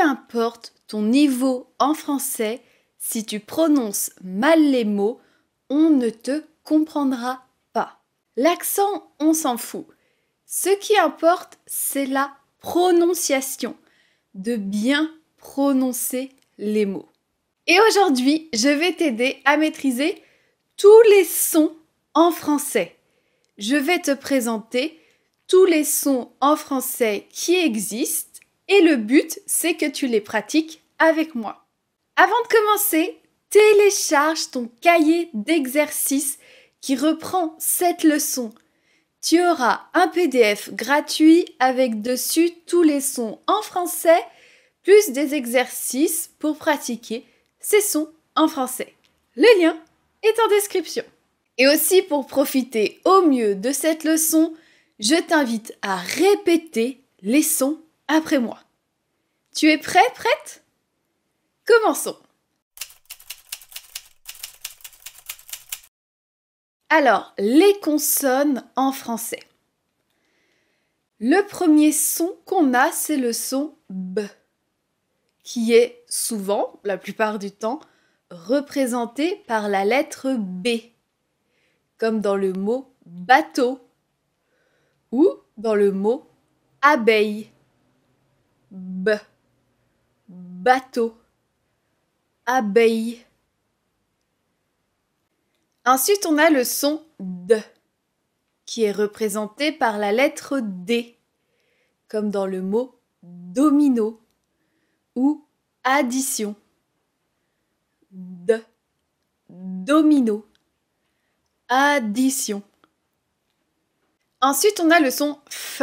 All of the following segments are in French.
importe ton niveau en français, si tu prononces mal les mots, on ne te comprendra pas. L'accent, on s'en fout. Ce qui importe, c'est la prononciation, de bien prononcer les mots. Et aujourd'hui, je vais t'aider à maîtriser tous les sons en français. Je vais te présenter tous les sons en français qui existent et le but, c'est que tu les pratiques avec moi. Avant de commencer, télécharge ton cahier d'exercices qui reprend cette leçon. Tu auras un PDF gratuit avec dessus tous les sons en français, plus des exercices pour pratiquer ces sons en français. Le lien est en description. Et aussi pour profiter au mieux de cette leçon, je t'invite à répéter les sons après moi. Tu es prêt, prête Commençons Alors, les consonnes en français. Le premier son qu'on a, c'est le son B, qui est souvent, la plupart du temps, représenté par la lettre B, comme dans le mot bateau ou dans le mot abeille b, bateau, abeille Ensuite, on a le son d, qui est représenté par la lettre D, comme dans le mot domino ou addition. D, domino, addition. Ensuite, on a le son F,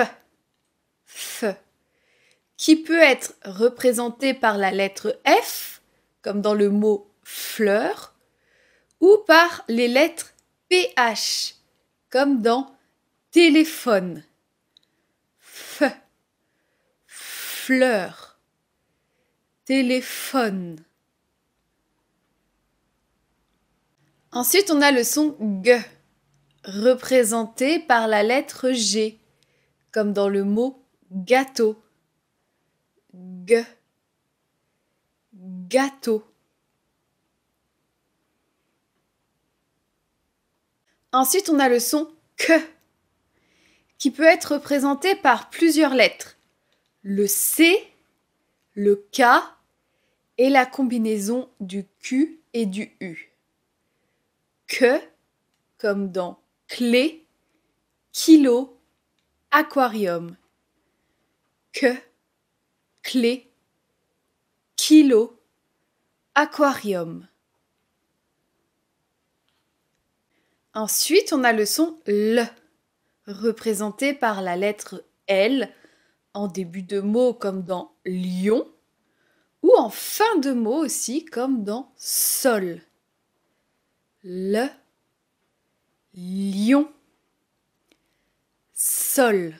F, qui peut être représenté par la lettre F, comme dans le mot fleur, ou par les lettres PH, comme dans téléphone, F, fleur, téléphone. Ensuite, on a le son G, représenté par la lettre G, comme dans le mot gâteau. G. Gâteau. Ensuite, on a le son que, qui peut être représenté par plusieurs lettres. Le C, le K et la combinaison du Q et du U. Que, comme dans clé, kilo, aquarium. Que, clé, kilo, aquarium. Ensuite, on a le son L, représenté par la lettre L en début de mot comme dans lion, ou en fin de mot aussi comme dans sol. Le, lion, sol.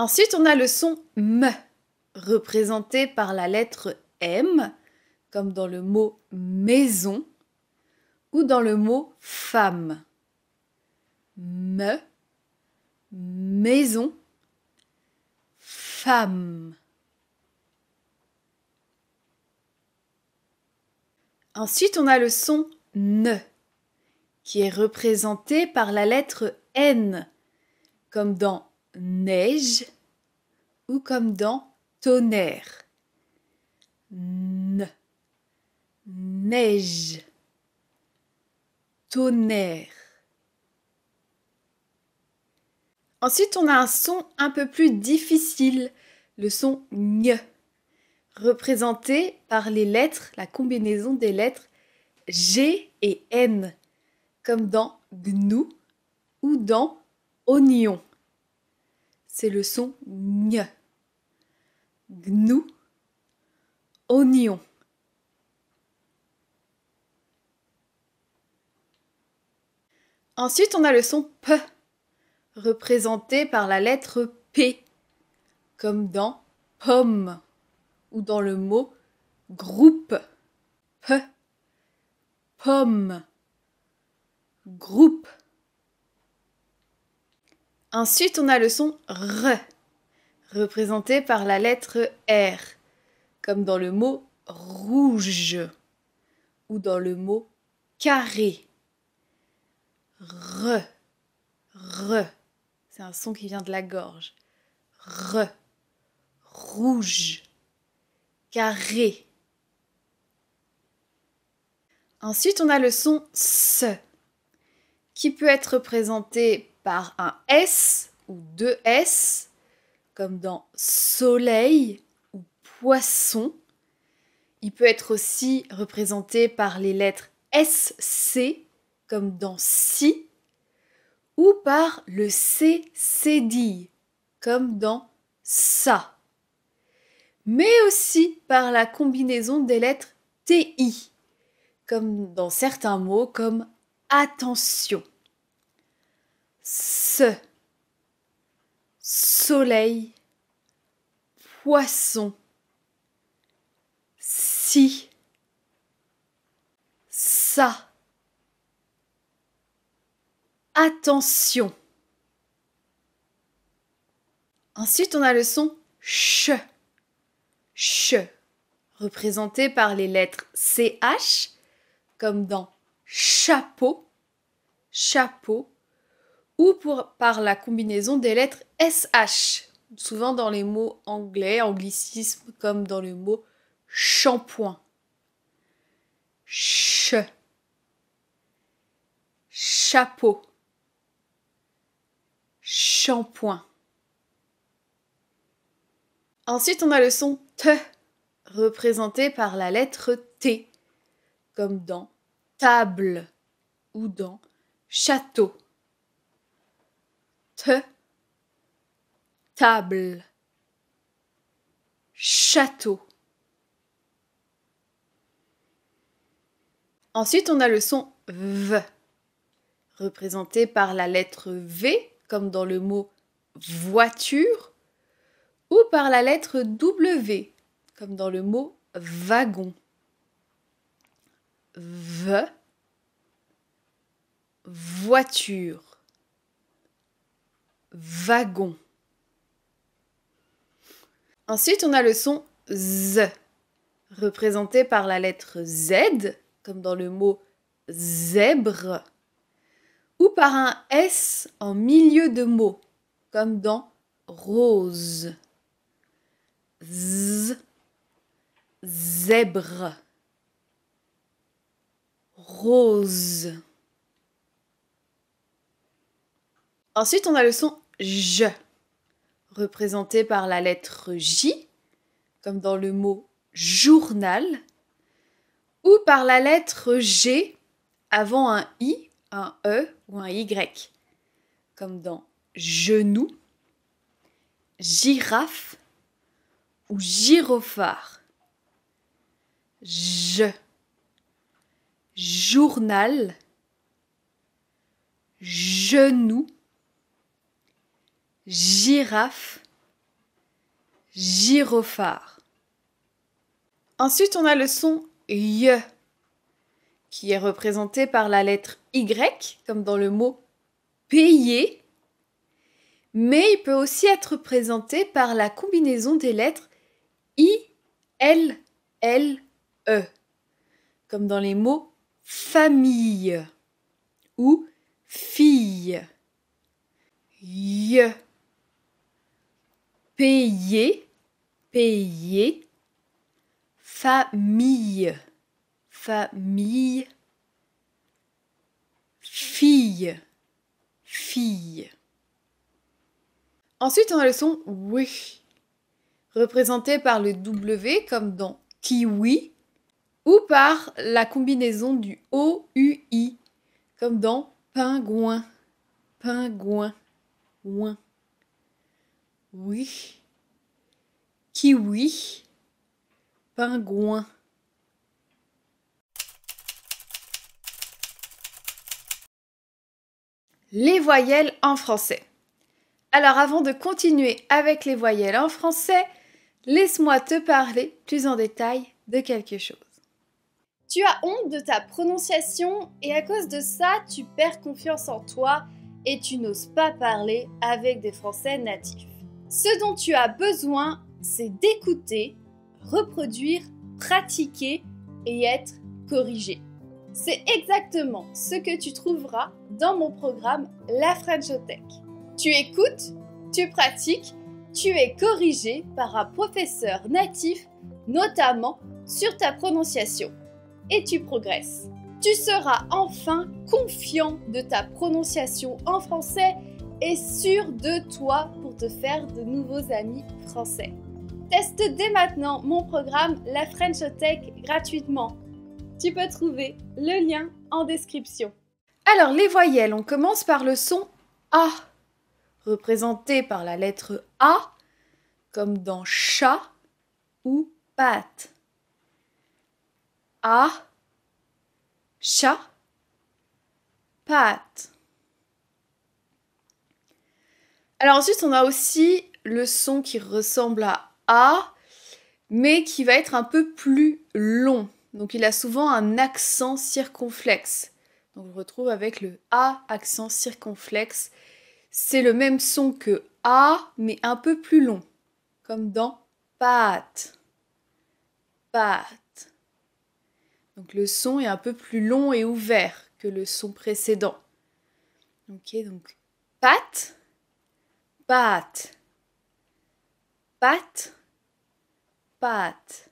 Ensuite, on a le son M, représenté par la lettre M, comme dans le mot maison ou dans le mot femme. M, maison, femme. Ensuite, on a le son N, qui est représenté par la lettre N, comme dans neige ou comme dans tonnerre. neige, tonnerre. Ensuite, on a un son un peu plus difficile, le son ng, représenté par les lettres, la combinaison des lettres G et N, comme dans gnou ou dans oignon c'est le son gn. Gnou, oignon. Ensuite, on a le son P, représenté par la lettre P, comme dans pomme ou dans le mot groupe. P, pomme, groupe. Ensuite, on a le son R, représenté par la lettre R, comme dans le mot rouge ou dans le mot carré. R, R, c'est un son qui vient de la gorge. R, rouge, carré. Ensuite, on a le son S, qui peut être représenté par un S ou deux S, comme dans soleil ou poisson. Il peut être aussi représenté par les lettres SC, comme dans si, ou par le C comme dans ça, mais aussi par la combinaison des lettres TI, comme dans certains mots comme attention soleil poisson si ça attention ensuite on a le son ch ch représenté par les lettres ch comme dans chapeau chapeau ou par la combinaison des lettres SH, souvent dans les mots anglais, anglicisme comme dans le mot shampoing. Ch. Chapeau. Shampoing. Ensuite, on a le son T, représenté par la lettre T, comme dans table ou dans château table, château. Ensuite, on a le son V, représenté par la lettre V, comme dans le mot voiture, ou par la lettre W, comme dans le mot wagon. V, voiture wagon. Ensuite, on a le son Z, représenté par la lettre Z, comme dans le mot zèbre, ou par un S en milieu de mot, comme dans rose. Z, zèbre, rose. Ensuite, on a le son je, représenté par la lettre J, comme dans le mot journal, ou par la lettre G avant un I, un E ou un Y, comme dans genou, girafe ou gyrophare. Je, journal, genou, girafe, gyrophare. Ensuite, on a le son y qui est représenté par la lettre Y, comme dans le mot payer, mais il peut aussi être représenté par la combinaison des lettres I, L, L, E, comme dans les mots famille ou fille payer, payer, famille, famille, fille, fille. Ensuite, on a le son oui, représenté par le W comme dans kiwi ou par la combinaison du OUI comme dans pingouin, pingouin, ouin oui, kiwi, pingouin. Les voyelles en français. Alors avant de continuer avec les voyelles en français, laisse-moi te parler plus en détail de quelque chose. Tu as honte de ta prononciation et à cause de ça, tu perds confiance en toi et tu n'oses pas parler avec des Français natifs. Ce dont tu as besoin, c'est d'écouter, reproduire, pratiquer et être corrigé. C'est exactement ce que tu trouveras dans mon programme La Frenchothèque. Tu écoutes, tu pratiques, tu es corrigé par un professeur natif, notamment sur ta prononciation, et tu progresses. Tu seras enfin confiant de ta prononciation en français et sûr de toi pour te faire de nouveaux amis français. Teste dès maintenant mon programme La French Tech gratuitement. Tu peux trouver le lien en description. Alors les voyelles, on commence par le son A, représenté par la lettre A, comme dans chat ou pâte. A, chat, pâte. Alors ensuite, on a aussi le son qui ressemble à A, mais qui va être un peu plus long. Donc il a souvent un accent circonflexe. Donc on le retrouve avec le A accent circonflexe. C'est le même son que A, mais un peu plus long, comme dans pat. Pat. Donc le son est un peu plus long et ouvert que le son précédent. Ok, donc pâte. Pat, pat, pat.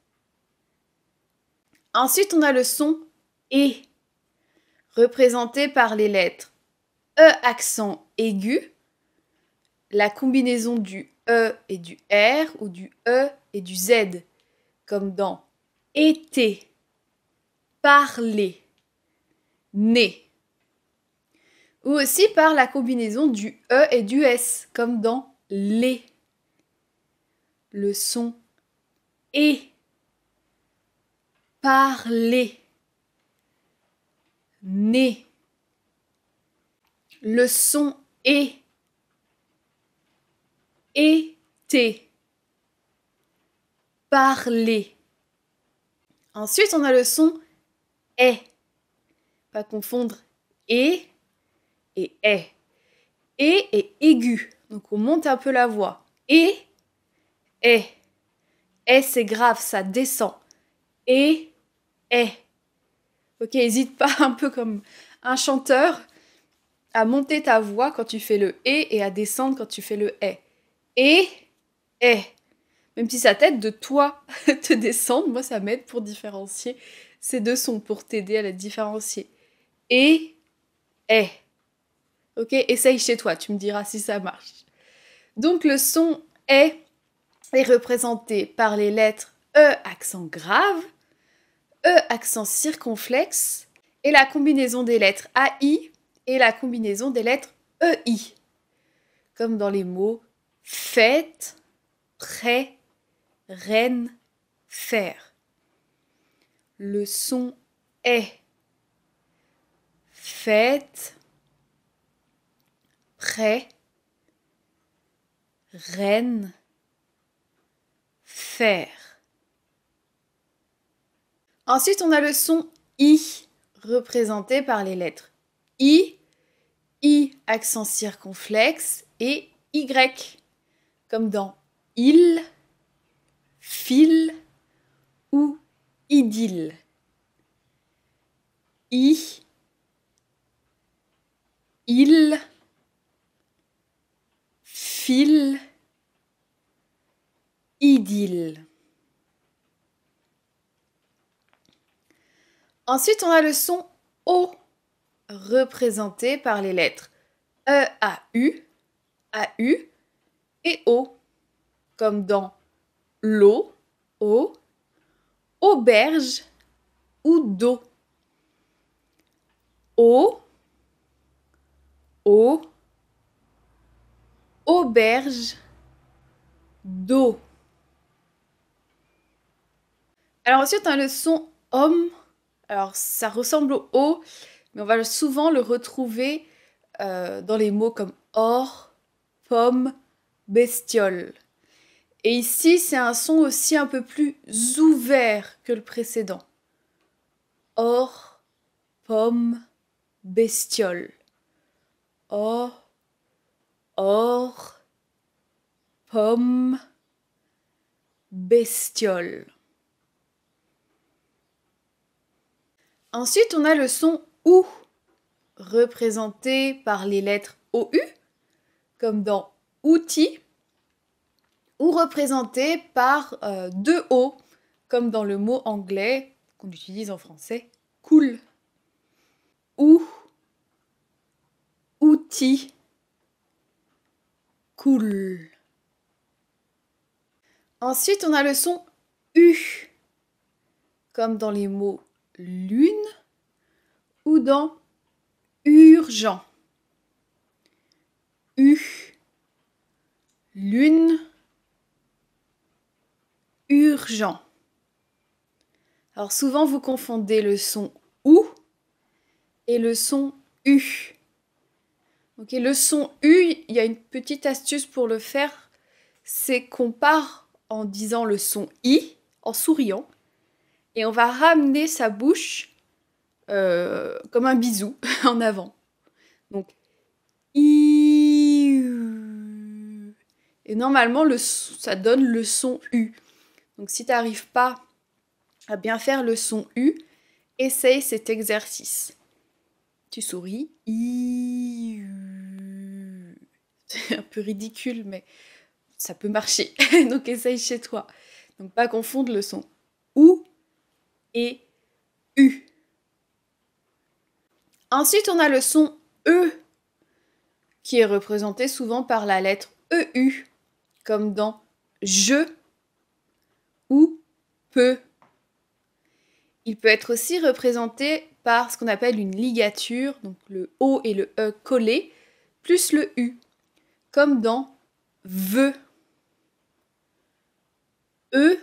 Ensuite, on a le son E représenté par les lettres E accent aigu, la combinaison du E et du R ou du E et du Z, comme dans été, e parler, né ou aussi par la combinaison du E et du S, comme dans les. Le son et. Parler. Né. Le son et. Été. Parler. Ensuite, on a le son est. Pas confondre et et est. Et est aigu, donc on monte un peu la voix. Et Et c'est grave, ça descend. Et est. Ok, n'hésite pas un peu comme un chanteur à monter ta voix quand tu fais le et et à descendre quand tu fais le et Et est. Même si ça t'aide de toi te descendre, moi ça m'aide pour différencier ces deux sons, pour t'aider à les différencier. Et est. Ok, essaye chez toi, tu me diras si ça marche. Donc le son est est représenté par les lettres E accent grave, E accent circonflexe et la combinaison des lettres AI et la combinaison des lettres EI. Comme dans les mots fête, prêt, reine, faire. Le son est fête, reine, faire. Ensuite, on a le son I, représenté par les lettres I, I accent circonflexe et Y, comme dans il, fil ou idylle. I, il, Fil idylle. Ensuite, on a le son O représenté par les lettres E A U, A U et O, comme dans l'eau, O, auberge ou do. O, O, Auberge d'eau. Alors ensuite, on a le son homme. Alors ça ressemble au O, mais on va souvent le retrouver euh, dans les mots comme or, pomme, bestiole. Et ici, c'est un son aussi un peu plus ouvert que le précédent. Or, pomme, bestiole. Or, or, pomme, bestiole. Ensuite, on a le son OU, représenté par les lettres OU, comme dans outil, ou représenté par euh, deux O, comme dans le mot anglais qu'on utilise en français, cool. Ou, outil. Ensuite, on a le son U, comme dans les mots lune ou dans urgent. U, lune, urgent. Alors souvent, vous confondez le son OU et le son U le son U, il y a une petite astuce pour le faire, c'est qu'on part en disant le son I, en souriant, et on va ramener sa bouche euh, comme un bisou en avant. Donc, I. Et normalement, ça donne le son U. Donc, si tu n'arrives pas à bien faire le son U, essaye cet exercice tu souris. C'est un peu ridicule, mais ça peut marcher. Donc essaye chez toi. Donc pas confondre le son ou et u. Ensuite, on a le son e qui est représenté souvent par la lettre eu, comme dans je ou peut. Il peut être aussi représenté par ce qu'on appelle une ligature, donc le O et le E collés, plus le U, comme dans veu, E,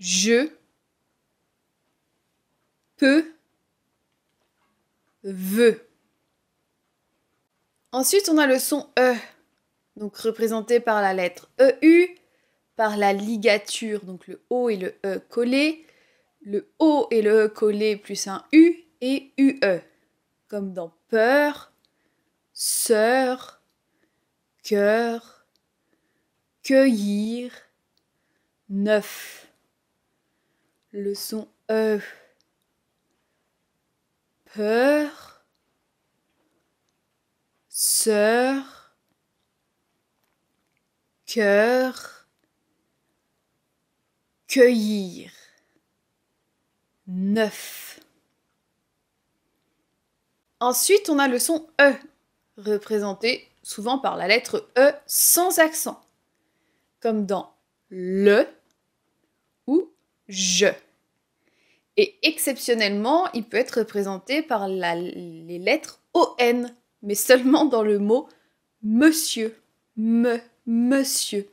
je, peut veu. Ensuite, on a le son E, donc représenté par la lettre EU, par la ligature, donc le O et le E collés, le O et le E plus un U et UE, comme dans peur, sœur, cœur, cueillir, neuf. Le son E. Peur, sœur, cœur, cueillir. 9. Ensuite, on a le son E, représenté souvent par la lettre E sans accent, comme dans le ou je. Et exceptionnellement, il peut être représenté par les lettres ON, mais seulement dans le mot monsieur, me, monsieur.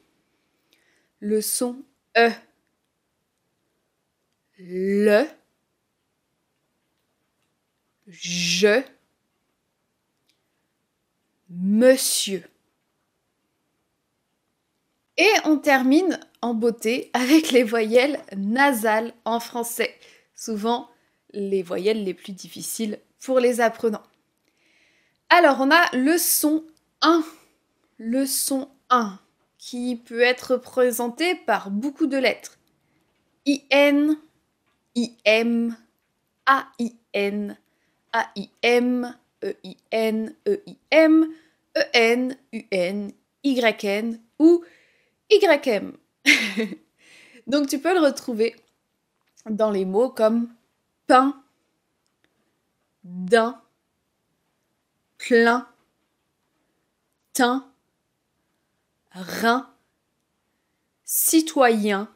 Le son E. Le je, monsieur. Et on termine en beauté avec les voyelles nasales en français, souvent les voyelles les plus difficiles pour les apprenants. Alors on a le son 1, le son 1 qui peut être représenté par beaucoup de lettres. I-M, A-I-N, a-I-M, E-I-N, n e E-N, U-N, Y-N ou Y-M. Donc tu peux le retrouver dans les mots comme pain, d'un, plein, teint, rein, citoyen,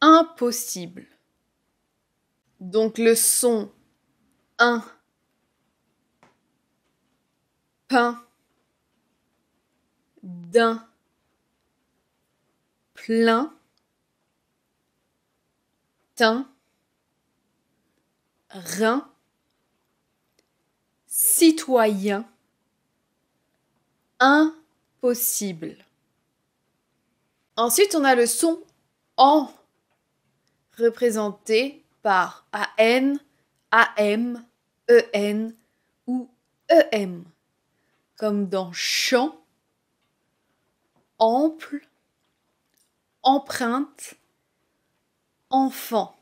impossible. Donc le son un pain d'un plein teint rein citoyen impossible. Ensuite, on a le son en représenté par AN, AM, EN ou EM, comme dans champ, ample, empreinte, enfant.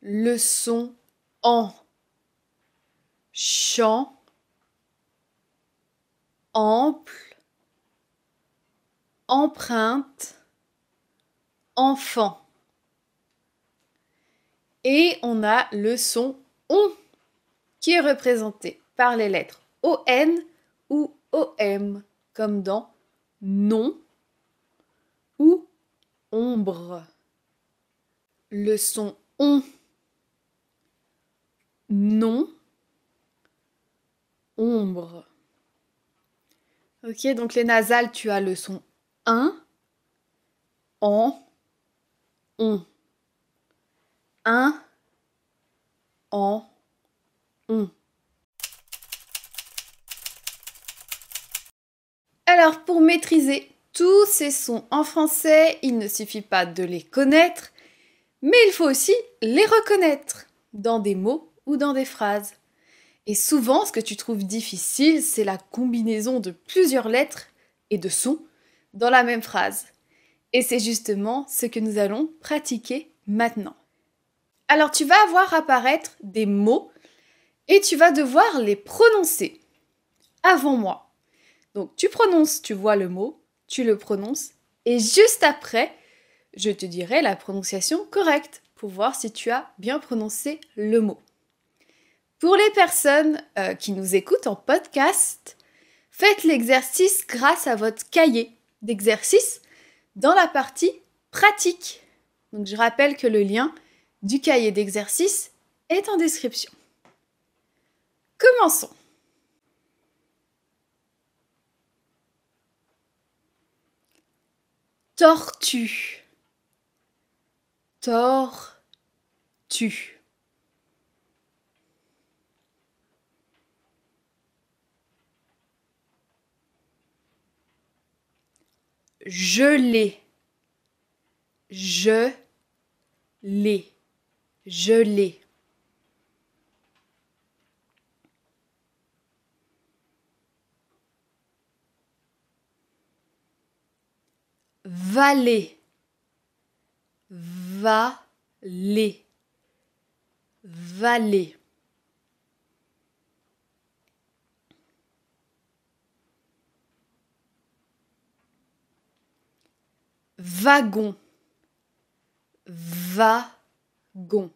Le son en, chant, ample, empreinte, enfant. Et on a le son on qui est représenté par les lettres ON ou OM, comme dans non ou ombre. Le son on, non, ombre. Ok, donc les nasales, tu as le son 1, en, on un en Alors pour maîtriser tous ces sons en français, il ne suffit pas de les connaître, mais il faut aussi les reconnaître dans des mots ou dans des phrases. Et souvent, ce que tu trouves difficile, c'est la combinaison de plusieurs lettres et de sons dans la même phrase. Et c'est justement ce que nous allons pratiquer maintenant. Alors tu vas avoir apparaître des mots et tu vas devoir les prononcer avant moi. Donc tu prononces, tu vois le mot, tu le prononces et juste après, je te dirai la prononciation correcte pour voir si tu as bien prononcé le mot. Pour les personnes euh, qui nous écoutent en podcast, faites l'exercice grâce à votre cahier d'exercice dans la partie pratique. Donc je rappelle que le lien du cahier d'exercice est en description. Commençons. Tortue. Tortue. Je l'ai. Je l'ai l'ai. Vallée, vallée, vallée. Wagon, va-gon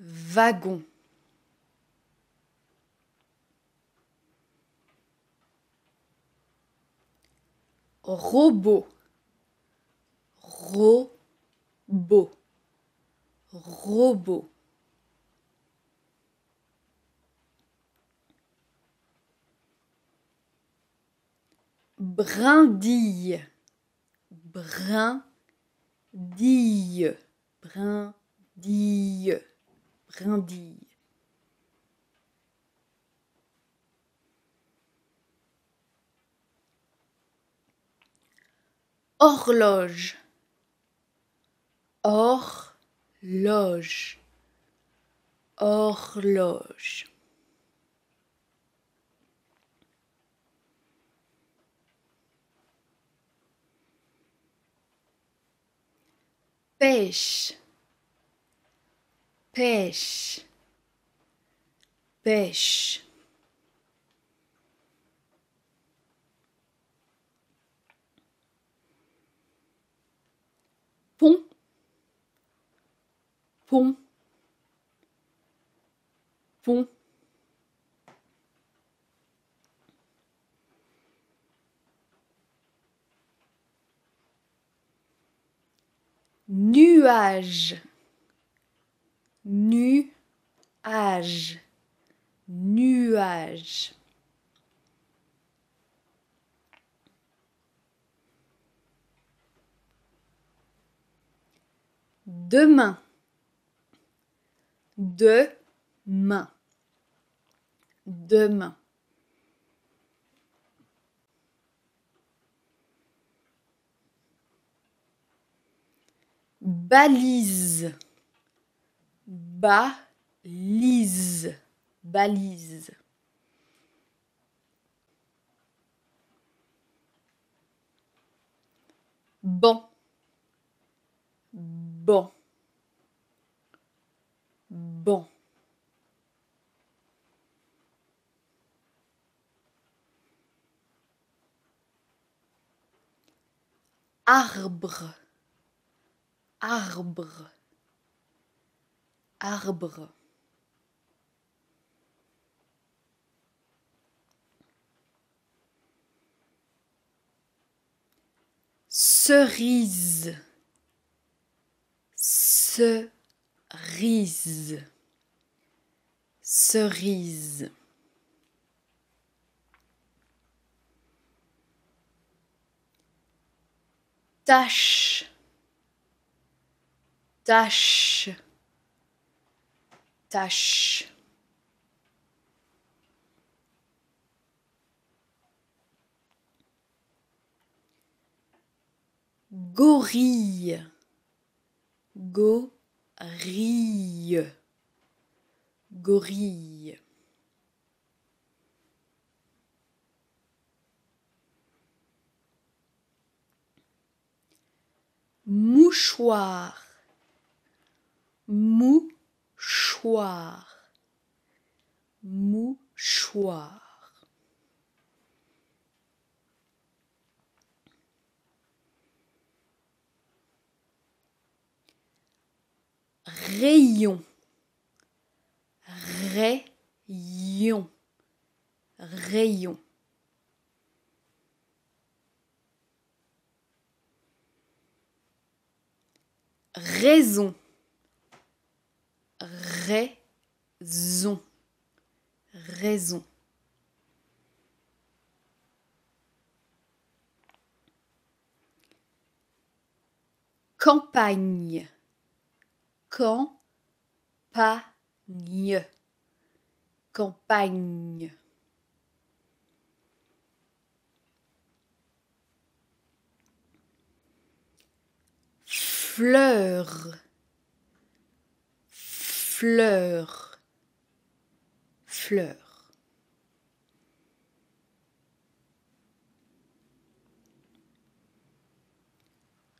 Wagon. Robot. Robot. Robot. brindille, brindille, brindille. Horloge. Horloge. Horloge. pêche pêche, pêche. Pont, pont, pont. nuage nuage, nuage. Demain, demain, demain. Balise balise, balise. Bon, bon, bon. Arbre, arbre arbre. cerise, cerise, cerise. tâche tâche tâche. Gorille. Gorille. Gorille. Mouchoir. Mou Choir, mouchoir. Rayon, rayon, rayon. Raison raison. Raison. Campagne. Campagne. Campagne. Fleur fleur, fleur.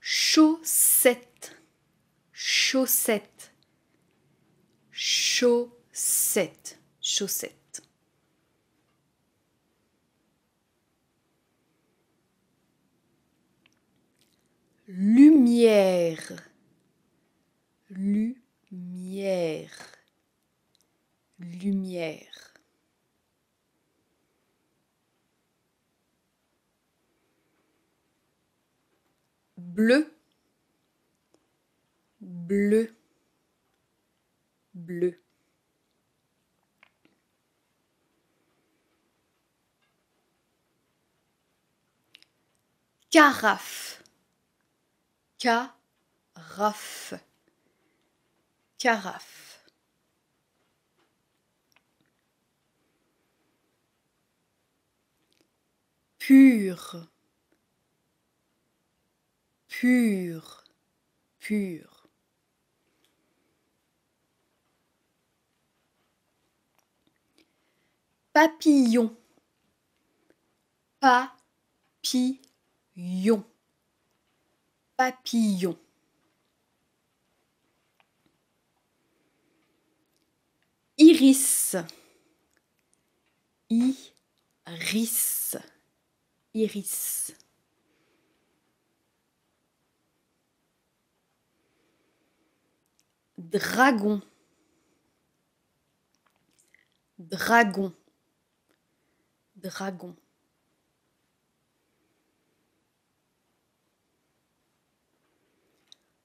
Chaussette, chaussette, chaussette, chaussette. Lumière, lumière Mière, lumière. Bleu, bleu, bleu. Carafe, carafe carafe. Pur, pur, pur. papillon, papillon, papillon. Iris. Iris. Iris. Dragon. Dragon. Dragon.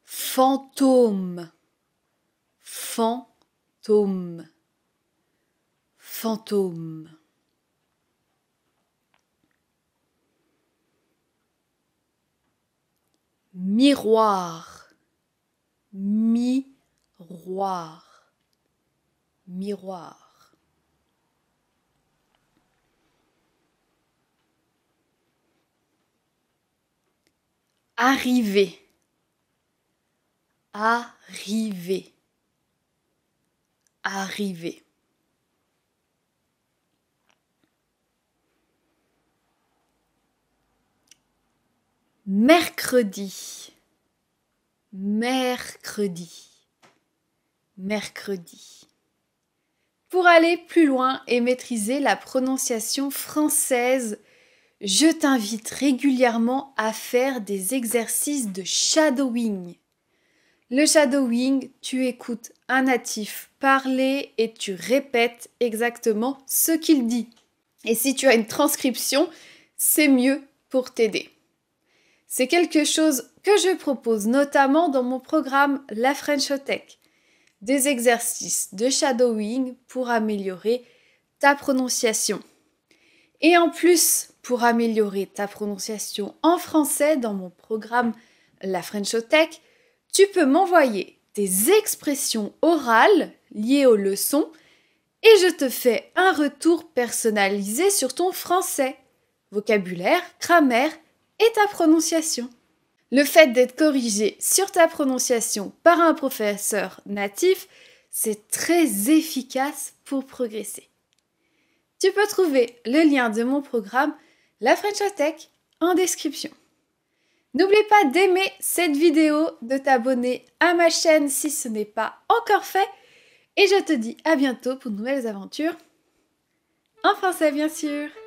Fantôme. Fantôme fantôme. Miroir, miroir, miroir. Arriver, arriver, arriver. mercredi, mercredi, mercredi. Pour aller plus loin et maîtriser la prononciation française, je t'invite régulièrement à faire des exercices de shadowing. Le shadowing, tu écoutes un natif parler et tu répètes exactement ce qu'il dit. Et si tu as une transcription, c'est mieux pour t'aider. C'est quelque chose que je propose notamment dans mon programme La Frenchotech. Des exercices de shadowing pour améliorer ta prononciation. Et en plus, pour améliorer ta prononciation en français dans mon programme La Frenchotech, tu peux m'envoyer des expressions orales liées aux leçons et je te fais un retour personnalisé sur ton français, vocabulaire, grammaire et ta prononciation. Le fait d'être corrigé sur ta prononciation par un professeur natif, c'est très efficace pour progresser. Tu peux trouver le lien de mon programme La French Tech en description. N'oublie pas d'aimer cette vidéo, de t'abonner à ma chaîne si ce n'est pas encore fait et je te dis à bientôt pour de nouvelles aventures en français bien sûr